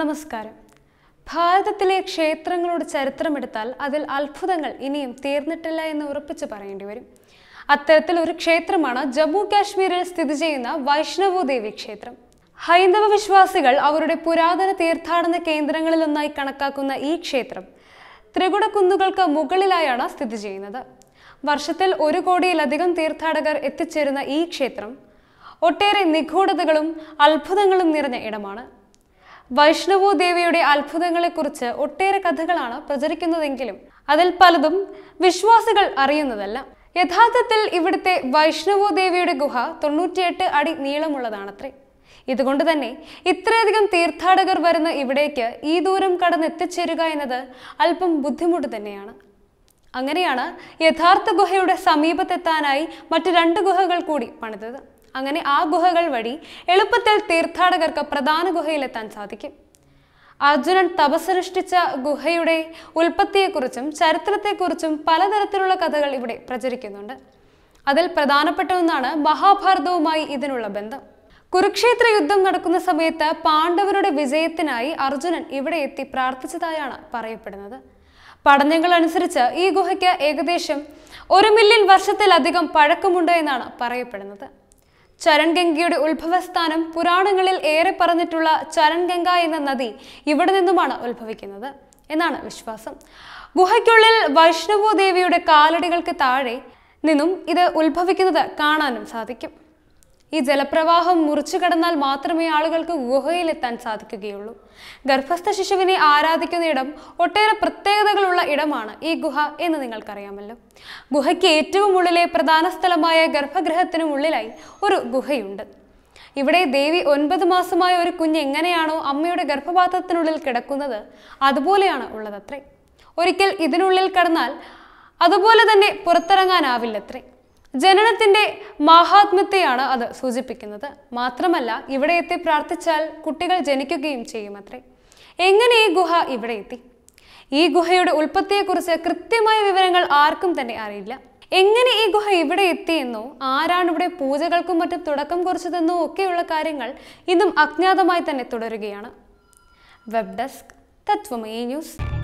നമസ്കാരം ഭാരതത്തിലെ ക്ഷേത്രങ്ങളുടെ ചരിത്രമെടുത്താൽ അതിൽ അത്ഭുതങ്ങൾ ഇനിയും തീർന്നിട്ടില്ല എന്ന് ഉറപ്പിച്ച് പറയേണ്ടി വരും അത്തരത്തിൽ ഒരു ക്ഷേത്രമാണ് ജമ്മു കാശ്മീരിൽ സ്ഥിതി ചെയ്യുന്ന വൈഷ്ണവോ ദേവി ക്ഷേത്രം ഹൈന്ദവ വിശ്വാസികൾ അവരുടെ പുരാതന തീർത്ഥാടന കേന്ദ്രങ്ങളിലൊന്നായി കണക്കാക്കുന്ന ഈ ക്ഷേത്രം ത്രികുട കുന്നുകൾക്ക് മുകളിലായാണ് സ്ഥിതി ചെയ്യുന്നത് വർഷത്തിൽ ഒരു കോടിയിലധികം തീർത്ഥാടകർ എത്തിച്ചേരുന്ന ഈ ക്ഷേത്രം ഒട്ടേറെ നിഗൂഢതകളും അത്ഭുതങ്ങളും നിറഞ്ഞ ഇടമാണ് വൈഷ്ണവോ ദേവിയുടെ അത്ഭുതങ്ങളെക്കുറിച്ച് ഒട്ടേറെ കഥകളാണ് പ്രചരിക്കുന്നതെങ്കിലും അതിൽ പലതും വിശ്വാസികൾ അറിയുന്നതല്ല യഥാർത്ഥത്തിൽ ഇവിടുത്തെ വൈഷ്ണവോ ദേവിയുടെ ഗുഹ തൊണ്ണൂറ്റിയെട്ട് അടി നീളമുള്ളതാണത്രേ ഇതുകൊണ്ട് തന്നെ ഇത്രയധികം തീർത്ഥാടകർ വരുന്ന ഇവിടേക്ക് ഈ ദൂരം കടന്നെത്തിച്ചേരുക എന്നത് അല്പം ബുദ്ധിമുട്ട് തന്നെയാണ് അങ്ങനെയാണ് യഥാർത്ഥ ഗുഹയുടെ സമീപത്തെത്താനായി മറ്റു രണ്ട് ഗുഹകൾ കൂടി പണിതത് അങ്ങനെ ആ ഗുഹകൾ വഴി എളുപ്പത്തിൽ തീർത്ഥാടകർക്ക് പ്രധാന ഗുഹയിലെത്താൻ സാധിക്കും അർജുനൻ തപസ്സനുഷ്ഠിച്ച ഗുഹയുടെ ഉൽപ്പത്തിയെക്കുറിച്ചും ചരിത്രത്തെക്കുറിച്ചും പലതരത്തിലുള്ള കഥകൾ ഇവിടെ പ്രചരിക്കുന്നുണ്ട് അതിൽ പ്രധാനപ്പെട്ട ഒന്നാണ് മഹാഭാരതവുമായി ഇതിനുള്ള ബന്ധം കുരുക്ഷേത്ര യുദ്ധം നടക്കുന്ന സമയത്ത് പാണ്ഡവരുടെ വിജയത്തിനായി അർജുനൻ ഇവിടെ എത്തി പ്രാർത്ഥിച്ചതായാണ് പറയപ്പെടുന്നത് പഠനങ്ങൾ അനുസരിച്ച് ഈ ഗുഹയ്ക്ക് ഏകദേശം ഒരു മില്യൺ വർഷത്തിലധികം പഴക്കമുണ്ട് എന്നാണ് പറയപ്പെടുന്നത് ചരൺഗംഗയുടെ ഉത്ഭവസ്ഥാനം പുരാണങ്ങളിൽ ഏറെ പറഞ്ഞിട്ടുള്ള ചരൺഗംഗ എന്ന നദി ഇവിടെ നിന്നുമാണ് ഉത്ഭവിക്കുന്നത് എന്നാണ് വിശ്വാസം ഗുഹയ്ക്കുള്ളിൽ വൈഷ്ണവോ ദേവിയുടെ കാലടികൾക്ക് താഴെ നിന്നും ഇത് ഉത്ഭവിക്കുന്നത് കാണാനും സാധിക്കും ഈ ജലപ്രവാഹം മുറിച്ചു കടന്നാൽ മാത്രമേ ആളുകൾക്ക് ഗുഹയിലെത്താൻ സാധിക്കുകയുള്ളൂ ഗർഭസ്ഥ ശിശുവിനെ ആരാധിക്കുന്ന ഇടം ഒട്ടേറെ പ്രത്യേകതകളുള്ള ഇടമാണ് ഈ ഗുഹ എന്ന് നിങ്ങൾക്കറിയാമല്ലോ ഗുഹയ്ക്ക് ഏറ്റവും ഉള്ളിലെ പ്രധാന സ്ഥലമായ ഗർഭഗൃഹത്തിനും ഉള്ളിലായി ഒരു ഗുഹയുണ്ട് ഇവിടെ ദേവി ഒൻപത് മാസമായ ഒരു കുഞ്ഞ് എങ്ങനെയാണോ അമ്മയുടെ ഗർഭപാത്രത്തിനുള്ളിൽ കിടക്കുന്നത് അതുപോലെയാണ് ഉള്ളതത്രേ ഒരിക്കൽ ഇതിനുള്ളിൽ കടന്നാൽ അതുപോലെ തന്നെ പുറത്തിറങ്ങാനാവില്ലത്രേ ജനനത്തിന്റെ മഹാത്മ്യത്തെയാണ് അത് സൂചിപ്പിക്കുന്നത് മാത്രമല്ല ഇവിടെ എത്തി പ്രാർത്ഥിച്ചാൽ കുട്ടികൾ ജനിക്കുകയും ചെയ്യുമത്രേ എങ്ങനെ ഈ ഗുഹ ഇവിടെ എത്തി ഈ ഗുഹയുടെ ഉൽപ്പത്തിയെക്കുറിച്ച് കൃത്യമായ വിവരങ്ങൾ ആർക്കും തന്നെ അറിയില്ല എങ്ങനെ ഈ ഗുഹ ഇവിടെ എത്തിയെന്നോ ആരാണ് ഇവിടെ പൂജകൾക്കും മറ്റും തുടക്കം കുറിച്ചതെന്നോ ഒക്കെയുള്ള കാര്യങ്ങൾ ഇന്നും അജ്ഞാതമായി തന്നെ തുടരുകയാണ് വെബ് ഡെസ്ക് തത്വമേ ന്യൂസ്